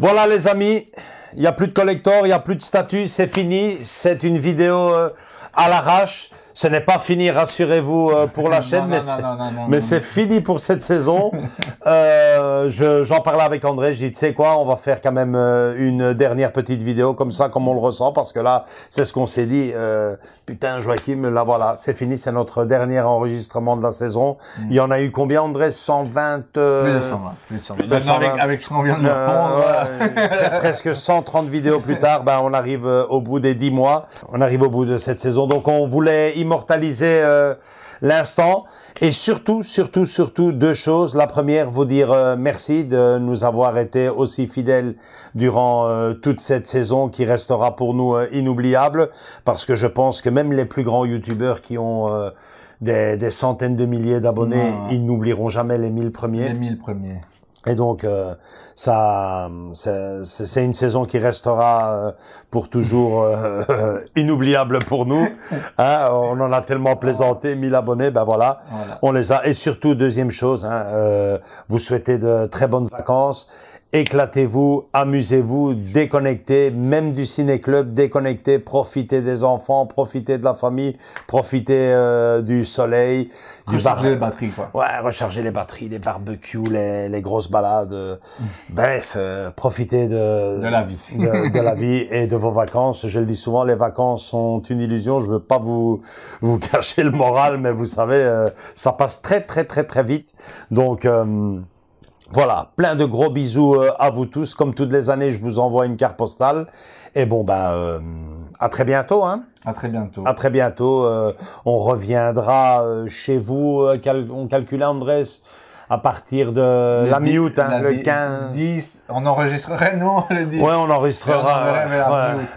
Voilà les amis, il n'y a plus de collector, il n'y a plus de statut, c'est fini. C'est une vidéo euh, à l'arrache. Ce n'est pas fini, rassurez-vous, euh, pour la chaîne, mais c'est fini pour cette saison. euh, J'en parlais avec André, j'ai dit, tu sais quoi, on va faire quand même euh, une dernière petite vidéo comme ça, comme on le ressent, parce que là, c'est ce qu'on s'est dit. Euh, putain, Joachim, là voilà, c'est fini, c'est notre dernier enregistrement de la saison. Mm. Il y en a eu combien, André 120 euh... Plus de 120. Plus 120. Avec, avec, ce vient de ouais, Presque 130 vidéos plus tard, ben, on arrive au bout des 10 mois, on arrive au bout de cette saison. Donc on voulait immortaliser euh, l'instant. Et surtout, surtout, surtout, deux choses. La première, vous dire euh, merci de nous avoir été aussi fidèles durant euh, toute cette saison qui restera pour nous inoubliable. Parce que je pense que même les plus grands youtubeurs qui ont... Des, centaines de milliers d'abonnés, hein. ils n'oublieront jamais les mille premiers. Les mille premiers. Et donc, euh, ça, c'est une saison qui restera euh, pour toujours euh, inoubliable pour nous. Hein, on en a tellement plaisanté, 1000 abonnés, ben voilà, on les a. Et surtout, deuxième chose, hein, vous souhaitez de très bonnes vacances éclatez-vous, amusez-vous, déconnectez, même du ciné-club, déconnectez, profitez des enfants, profitez de la famille, profitez euh, du soleil, rechargez du bar... les batteries Ouais, rechargez les batteries, les barbecues, les, grosses balades. Euh, bref, euh, profitez de la vie, de, la vie et de vos vacances. Je le dis souvent, les vacances sont une illusion. Je veux pas vous vous cacher le moral, mais vous savez, ça passe très très très très vite. Donc voilà, plein de gros bisous euh, à vous tous. Comme toutes les années, je vous envoie une carte postale. Et bon, ben, euh, à très bientôt. Hein à très bientôt. À très bientôt. Euh, on reviendra chez vous. on calcule, Andrés, à partir de la mi-août, hein, le 15. 10, on enregistrerait, non, le 10. Ouais, on enregistrera.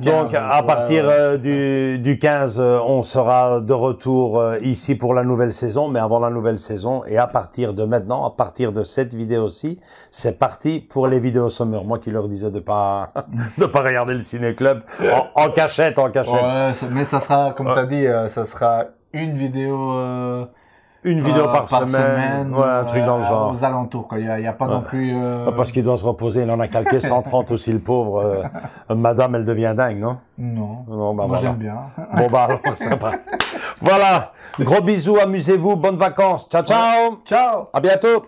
donc, à partir euh, du, du 15, euh, on sera de retour euh, ici pour la nouvelle saison, mais avant la nouvelle saison. Et à partir de maintenant, à partir de cette vidéo-ci, c'est parti pour les vidéos sommaires. Moi qui leur disais de pas, de pas regarder le ciné-club en, cachette, en cachette. mais ça sera, comme tu as dit, ça sera une vidéo, une vidéo ah, par, semaine, ouais, un truc dans le genre. Aux alentours, quoi. Il n'y a, pas non plus. Euh, ah, parce qu'il doit se reposer. Il en a calqué 130 aussi, le pauvre. Euh, euh, madame, elle devient dingue, non Non. bah j'aime bien. Bon bah alors, Voilà. Gros bisous, amusez-vous, bonnes vacances. Ciao, ciao. Ciao. À bientôt.